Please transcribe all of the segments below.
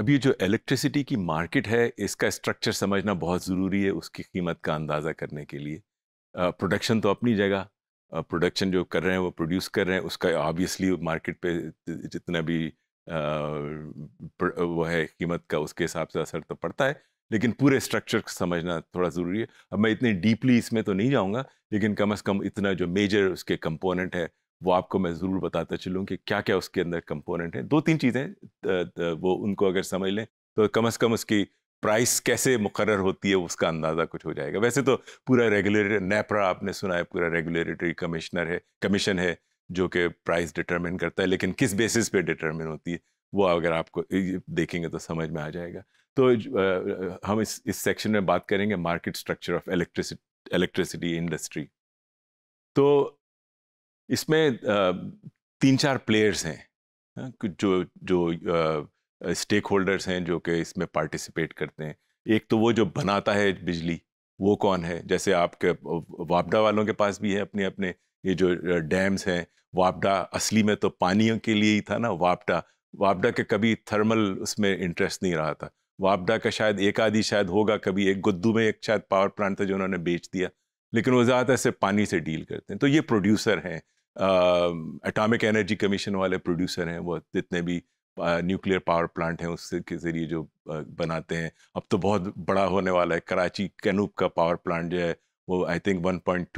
अभी जो इलेक्ट्रिसिटी की मार्केट है इसका स्ट्रक्चर समझना बहुत ज़रूरी है उसकी कीमत का अंदाज़ा करने के लिए प्रोडक्शन तो अपनी जगह प्रोडक्शन जो कर रहे हैं वो प्रोड्यूस कर रहे हैं उसका ऑब्वियसली मार्केट पे जितना भी वो है कीमत का उसके हिसाब से असर तो पड़ता है लेकिन पूरे स्ट्रक्चर को समझना थोड़ा ज़रूरी है अब मैं इतने डीपली इसमें तो नहीं जाऊँगा लेकिन कम अज़ कम इतना जो मेजर उसके कंपोनेंट है वो आपको मैं ज़रूर बताता चलूँ कि क्या क्या उसके अंदर कंपोनेंट हैं दो तीन चीज़ें वो उनको अगर समझ लें तो कम अज़ कम उसकी प्राइस कैसे मुकर होती है उसका अंदाज़ा कुछ हो जाएगा वैसे तो पूरा रेगुलेटर नेपरा आपने सुना है पूरा रेगुलेटरी कमिश्नर है कमीशन है जो कि प्राइस डिटरमिन करता है लेकिन किस बेसिस पे डिटरमिन होती है वो अगर आपको देखेंगे तो समझ में आ जाएगा तो हम इस इस सेक्शन में बात करेंगे market structure of electricity electricity industry तो इसमें तीन चार प्लेयर्स हैं हाँ, जो जो स्टेक होल्डर्स हैं जो कि इसमें पार्टिसिपेट करते हैं एक तो वो जो बनाता है बिजली वो कौन है जैसे आपके वापडा वालों के पास भी है अपने अपने ये जो डैम्स हैं वापडा असली में तो पानियों के लिए ही था ना वापडा वापडा के कभी थर्मल उसमें इंटरेस्ट नहीं रहा था वापडा का शायद एक आदि शायद होगा कभी एक गुद्दू में एक शायद पावर प्लांट था जो उन्होंने बेच दिया लेकिन वो ज़्यादातर से पानी से डील करते हैं तो ये प्रोड्यूसर हैं एटॉमिक एनर्जी कमीशन वाले प्रोड्यूसर हैं वो जितने भी न्यूक्लियर पावर प्लांट हैं उसके ज़रिए जो बनाते हैं अब तो बहुत बड़ा होने वाला है कराची कैनूप का पावर प्लांट जो है वो आई थिंक 1.2 पॉइंट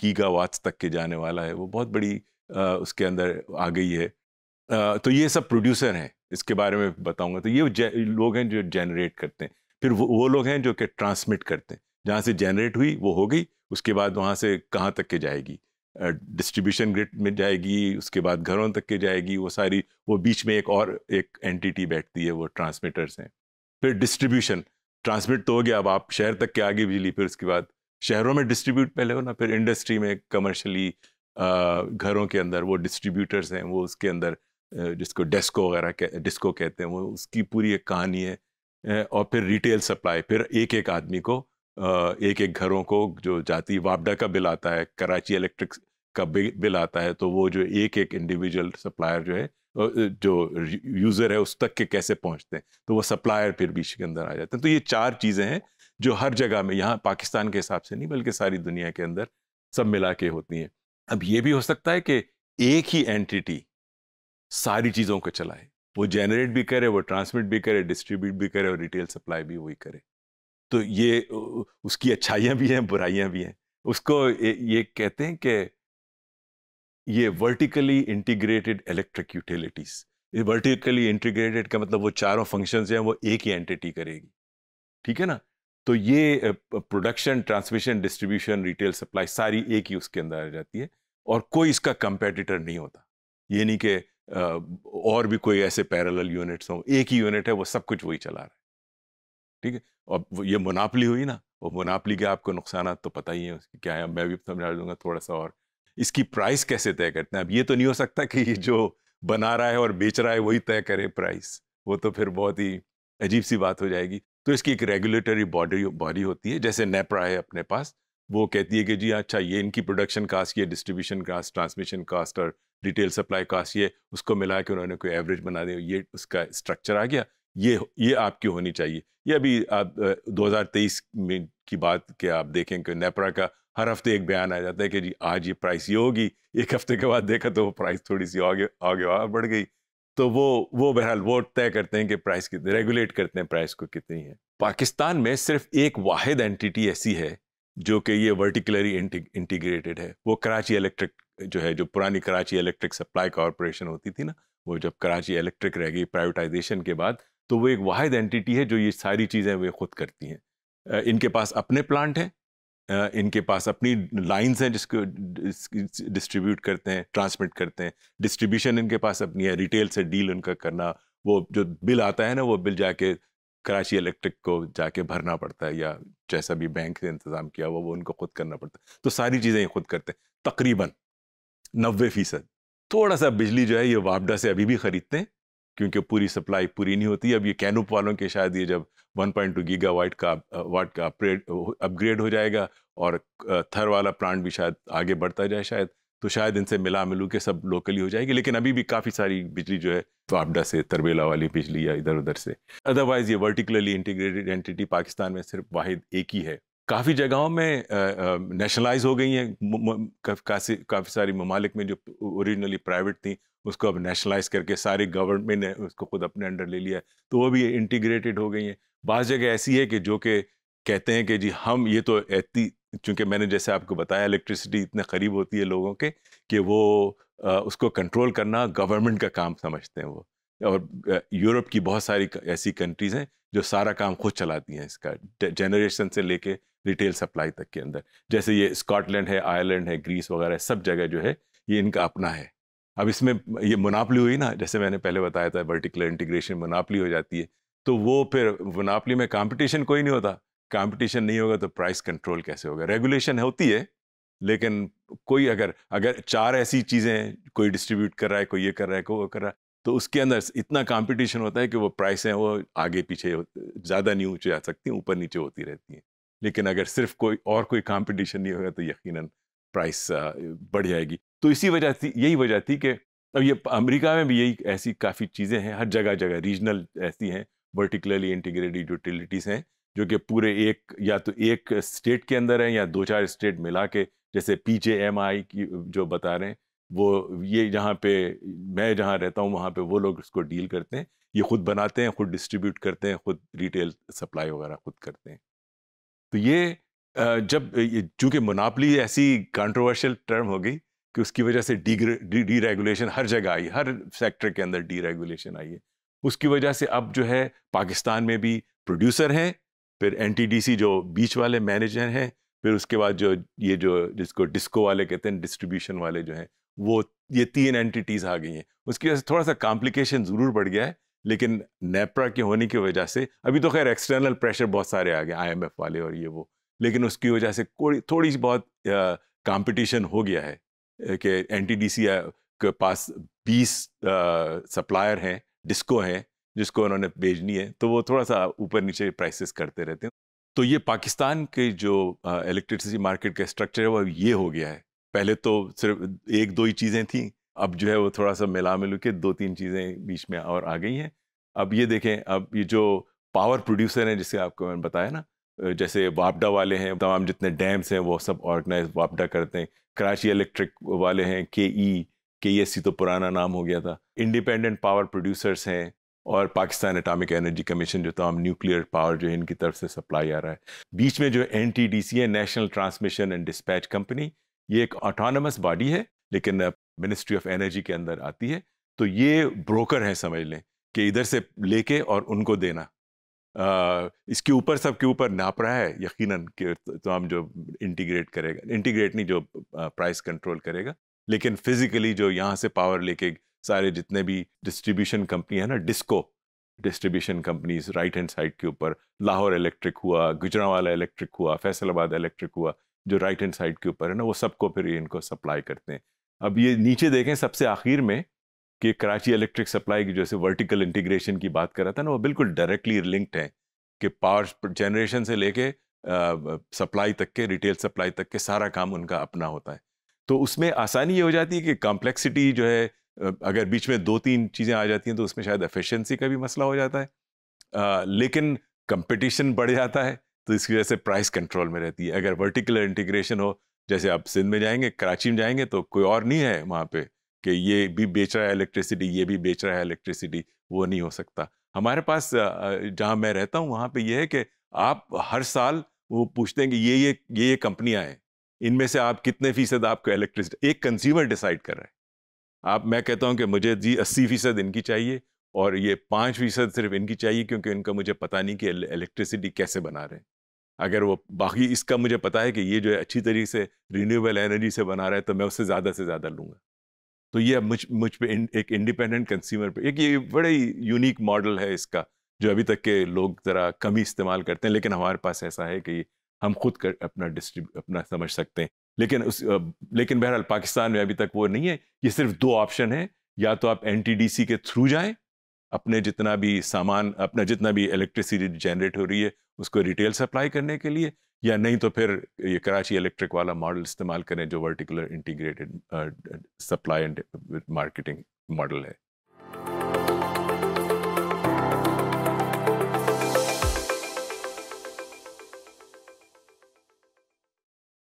गीगा तक के जाने वाला है वो बहुत बड़ी आ, उसके अंदर आ गई है आ, तो ये सब प्रोड्यूसर हैं इसके बारे में बताऊंगा तो ये लोग हैं जो जनरेट करते हैं फिर वो वो लोग हैं जो कि ट्रांसमिट करते हैं जहाँ से जनरेट हुई वो हो गई उसके बाद वहाँ से कहाँ तक के जाएगी डिस्ट्रीब्यूशन ग्रिड में जाएगी उसके बाद घरों तक के जाएगी वो सारी वो बीच में एक और एक एंटिटी बैठती है वो ट्रांसमीटर्स हैं फिर डिस्ट्रीब्यूशन ट्रांसमिट तो हो गया अब आप शहर तक के आगे बिजली फिर उसके बाद शहरों में डिस्ट्रीब्यूट पहले हो ना फिर इंडस्ट्री में कमर्शली घरों के अंदर वो डिस्ट्रीब्यूटर्स हैं वो उसके अंदर जिसको डेस्को वगैरह कह, डिस्को कहते हैं वो उसकी पूरी एक कहानी है और फिर रिटेल सप्लाई फिर एक एक आदमी को एक एक घरों को जो जाती वापडा का बिल आता है कराची इलेक्ट्रिक का बिल आता है तो वो जो एक एक इंडिविजुअल सप्लायर जो है जो यूज़र है उस तक के कैसे पहुंचते हैं तो वो सप्लायर फिर बीच के अंदर आ जाते हैं तो ये चार चीज़ें हैं जो हर जगह में यहाँ पाकिस्तान के हिसाब से नहीं बल्कि सारी दुनिया के अंदर सब मिला के होती हैं अब ये भी हो सकता है कि एक ही एंटिटी सारी चीज़ों को चलाए वो जनरेट भी करे वो ट्रांसमिट भी करे डिस्ट्रीब्यूट भी करे और रिटेल सप्लाई भी वही करे तो ये उसकी अच्छाइयाँ भी हैं बुराइयाँ भी हैं उसको ये कहते हैं कि ये वर्टिकली इंटीग्रेटेड इलेक्ट्रिक यूटिलिटीज़ ये वर्टिकली इंटीग्रेटेड का मतलब वो चारों फंक्शंस हैं वो एक ही एंटिटी करेगी ठीक है ना तो ये production transmission distribution retail supply सारी एक ही उसके अंदर आ जाती है और कोई इसका कंपेटिटर नहीं होता ये नहीं कि और भी कोई ऐसे पैरेलल यूनिट्स हों एक ही यूनिट है वो सब कुछ वही चला रहा है ठीक है और ये मुनापली हुई ना वो मुनापली के आपको नुकसान तो पता ही है उसकी क्या है मैं भी समझा दूंगा थोड़ा सा और इसकी प्राइस कैसे तय करते हैं अब ये तो नहीं हो सकता कि ये जो बना रहा है और बेच रहा है वही तय करे प्राइस वो तो फिर बहुत ही अजीब सी बात हो जाएगी तो इसकी एक रेगुलेटरी बॉडी बॉडी होती है जैसे नेपरा है अपने पास वो कहती है कि जी अच्छा ये इनकी प्रोडक्शन कास्ट ये डिस्ट्रीब्यूशन कास्ट ट्रांसमिशन कास्ट और डिटेल सप्लाई कास्ट ये उसको मिला के उन्होंने कोई एवरेज बना दिया ये उसका स्ट्रक्चर आ गया ये ये आपकी होनी चाहिए ये अभी आप दो में की बात के आप देखें कि नेपरा का हर हफ्ते एक बयान आ जाता है कि जी आज ये प्राइस ये होगी एक हफ्ते के बाद देखा तो वो प्राइस थोड़ी सी आगे आगे और बढ़ गई तो वो वो बहरहाल वो तय करते हैं कि प्राइस कितनी रेगुलेट करते हैं प्राइस को कितनी है पाकिस्तान में सिर्फ एक वाहिद एंटिटी ऐसी है जो कि ये वर्टिकुलरी इंटीग्रेटेड है वो कराची इलेक्ट्रिक जो है जो पुरानी कराची इलेक्ट्रिक सप्लाई कॉरपोरेशन होती थी ना वो जब कराची इलेक्ट्रिक रह गई प्राइवेटाइजेशन के बाद तो वो एक वाद एंटिटी है जो ये सारी चीज़ें वे खुद करती हैं इनके पास अपने प्लांट हैं इनके पास अपनी लाइंस हैं जिसको डिस्ट्रीब्यूट करते हैं ट्रांसमिट करते हैं डिस्ट्रीब्यूशन इनके पास अपनी है रिटेल से डील उनका करना वो जो बिल आता है ना वो बिल जाके कराची इलेक्ट्रिक को जाके भरना पड़ता है या जैसा भी बैंक से इंतज़ाम किया हुआ वो उनको खुद करना पड़ता है तो सारी चीज़ें ये खुद करते हैं तकरीबन नबे फ़ीसद थोड़ा सा बिजली जो है ये वापडा से अभी भी ख़रीदते हैं क्योंकि पूरी सप्लाई पूरी नहीं होती अब ये कैनोप वालों के शायद ये जब 1.2 पॉइंट गीगा वाइट का वाट का अपग्रेड अपग्रेड हो जाएगा और थर वाला प्लांट भी शायद आगे बढ़ता जाए शायद तो शायद इनसे मिला मिलू के सब लोकली हो जाएगी लेकिन अभी भी काफ़ी सारी बिजली जो है आपडा से तरबेला वाली बिजली या इधर उधर से अदरवाइज़ ये वर्टिकुलरली इंटीग्रेटेड एंटिटी पाकिस्तान में सिर्फ वाहिद एक ही है काफ़ी जगहों में नेशनलाइज हो गई हैं काफ़ी काफ़ी सारी ममालिक में जो ओरिजिनली प्राइवेट थी उसको अब नेशनलाइज करके सारी गवर्नमेंट ने उसको खुद अपने अंडर ले लिया तो वो भी इंटीग्रेटेड हो गई हैं बाज़ जगह ऐसी है कि जो कि कहते हैं कि जी हम ये तो एती चूँकि मैंने जैसे आपको बताया इलेक्ट्रिसिटी इतने करीब होती है लोगों के कि वो आ, उसको कंट्रोल करना गवर्नमेंट का काम समझते हैं वो और यूरोप की बहुत सारी ऐसी कंट्रीज़ हैं जो सारा काम खुद चलाती हैं इसका जनरेशन से लेके रिटेल सप्लाई तक के अंदर जैसे ये स्कॉटलैंड है आयरलैंड है ग्रीस वगैरह सब जगह जो है ये इनका अपना है अब इसमें ये मुनापली हुई ना जैसे मैंने पहले बताया था वर्टिकल इंटीग्रेशन मुनापली हो जाती है तो वो फिर मुनापली में कॉम्पिटिशन कोई नहीं होता कॉम्पिटिशन नहीं होगा तो प्राइस कंट्रोल कैसे होगा रेगुलेशन होती है लेकिन कोई अगर अगर चार ऐसी चीज़ें कोई डिस्ट्रीब्यूट कर रहा है कोई ये कर रहा है कोई वो कर रहा है तो उसके अंदर इतना कंपटीशन होता है कि वो प्राइसें वो आगे पीछे ज़्यादा नहीं ऊँचे जा सकती ऊपर नीचे होती रहती हैं लेकिन अगर सिर्फ कोई और कोई कंपटीशन नहीं होगा तो यकीन प्राइस बढ़ जाएगी तो इसी वजह थी यही वजह थी कि अब ये अमेरिका में भी यही ऐसी काफ़ी चीज़ें हैं हर जगह जगह रीजनल ऐसी हैं वर्टिकुलरली इंटीग्रेटेड यूटिलिटीज़ हैं जो कि पूरे एक या तो एक स्टेट के अंदर हैं या दो चार स्टेट मिला के जैसे पी जे एम आई की जो बता रहे हैं वो ये जहाँ पे मैं जहाँ रहता हूँ वहाँ पे वो लोग इसको डील करते हैं ये खुद बनाते हैं खुद डिस्ट्रीब्यूट करते हैं खुद रिटेल सप्लाई वगैरह खुद करते हैं तो ये जब चूंकि मोनापली ऐसी कंट्रोवर्शियल टर्म हो गई कि उसकी वजह से डी रेगुलेशन हर जगह आई हर सेक्टर के अंदर डी रेगुलेशन आई है उसकी वजह से अब जो है पाकिस्तान में भी प्रोड्यूसर हैं फिर एनटीडीसी जो बीच वाले मैनेजर हैं फिर उसके बाद जो ये जो जिसको डिस्को वाले कहते हैं डिस्ट्रीब्यूशन वाले जो हैं वो ये तीन एंटिटीज़ आ गई हैं उसकी वजह से थोड़ा सा कॉम्प्लिकेशन ज़रूर बढ़ गया है लेकिन नेप्रा के होने की वजह से अभी तो खैर एक्सटर्नल प्रेशर बहुत सारे आ गए आई वाले और ये वो लेकिन उसकी वजह से कोई थोड़ी सी बहुत कॉम्पिटिशन हो गया है कि एन के पास बीस सप्लायर हैं डिस्को हैं जिसको उन्होंने भेजनी है तो वो थोड़ा सा ऊपर नीचे प्राइसेस करते रहते हैं तो ये पाकिस्तान के जो इलेक्ट्रिसिटी मार्केट का स्ट्रक्चर है वो ये हो गया है पहले तो सिर्फ एक दो ही चीज़ें थी अब जो है वो थोड़ा सा मिला मिलू के दो तीन चीज़ें बीच में और आ गई हैं अब ये देखें अब ये जो पावर प्रोड्यूसर हैं जिसे आपको मैंने बताया ना जैसे वापडा वाले हैं तमाम जितने डैम्स हैं वो सब ऑर्गेनाइज वापडा करते हैं कराची इलेक्ट्रिक वाले हैं के ई के एस सी तो पुराना नाम हो गया था इंडिपेंडेंट पावर प्रोड्यूसर्स हैं और पाकिस्तान एटॉमिक एनर्जी कमीशन जो तमाम न्यूक्लियर पावर जो है इनकी तरफ से सप्लाई आ रहा है बीच में जो एन टी डी सी है national transmission and dispatch company ये एक ऑटोनमस बॉडी है लेकिन मिनिस्ट्री ऑफ एनर्जी के अंदर आती है तो ये ब्रोकर है समझ लें कि इधर से लेके और उनको देना आ, इसके ऊपर सब के ऊपर नाप रहा है यकीनन कि तो हम जो इंटीग्रेट करेगा इंटीग्रेट नहीं जो प्राइस कंट्रोल करेगा लेकिन फिजिकली जो यहाँ से पावर लेके सारे जितने भी डिस्ट्रीब्यूशन कंपनी है ना DISCO distribution companies right hand side के ऊपर लाहौर इलेक्ट्रिक हुआ गुजरावाला इलेक्ट्रिक हुआ फैसलाबाद इलेक्ट्रिक हुआ जो राइट हैंड साइड के ऊपर है ना वो सबको फिर इनको सप्लाई करते हैं अब ये नीचे देखें सबसे आखिर में कि कराची इलेक्ट्रिक सप्लाई की जैसे वर्टिकल इंटीग्रेशन की बात कर रहा था ना वो बिल्कुल डायरेक्टली लिंक्ड है कि पावर जनरेशन से लेके सप्लाई तक के रिटेल सप्लाई तक के सारा काम उनका अपना होता है तो उसमें आसानी ये हो जाती है कि कॉम्प्लेक्सिटी जो है अगर बीच में दो तीन चीज़ें आ जाती हैं तो उसमें शायद एफिशिएंसी का भी मसला हो जाता है आ, लेकिन कंपटीशन बढ़ जाता है तो इसकी वजह से प्राइस कंट्रोल में रहती है अगर वर्टिकुलर इंटीग्रेशन हो जैसे आप सिंध में जाएंगे कराची में जाएंगे तो कोई और नहीं है वहाँ पे कि ये भी बेच रहा है इलेक्ट्रिसिटी ये भी बेच रहा है इलेक्ट्रिसिटी वो नहीं हो सकता हमारे पास जहाँ मैं रहता हूँ वहाँ पे ये है कि आप हर साल वो पूछते हैं कि ये ये ये ये कंपनियाँ हैं इनमें से आप कितने फ़ीसद आपको इलेक्ट्रिसिटी एक कंज्यूमर डिसाइड कर रहा है आप मैं कहता हूँ कि मुझे जी अस्सी फ़ीसद इनकी चाहिए और ये पाँच फ़ीसद सिर्फ इनकी चाहिए क्योंकि इनका मुझे पता नहीं कि इलेक्ट्रिसिटी कैसे बना रहे हैं अगर वो बाकी इसका मुझे पता है कि ये जो है अच्छी तरीके से रीन्यूबल एनर्जी से बना रहा है तो मैं उससे ज़्यादा से ज़्यादा लूँगा तो ये मुझ मुझ पर एक इंडिपेंडेंट कंज्यूमर पे एक ये बड़े ही यूनिक मॉडल है इसका जो अभी तक के लोग ज़रा कम ही इस्तेमाल करते हैं लेकिन हमारे पास ऐसा है कि हम खुद कर अपना डिस्ट्रीब अपना समझ सकते हैं लेकिन उस लेकिन बहरहाल पाकिस्तान में अभी तक वो नहीं है ये सिर्फ दो ऑप्शन है या तो आप एन के थ्रू जाएँ अपने जितना भी सामान अपना जितना भी इलेक्ट्रिसिटी जनरेट हो रही है उसको रिटेल सप्लाई करने के लिए या नहीं तो फिर ये कराची इलेक्ट्रिक वाला मॉडल इस्तेमाल करें जो vertical integrated supply and marketing model है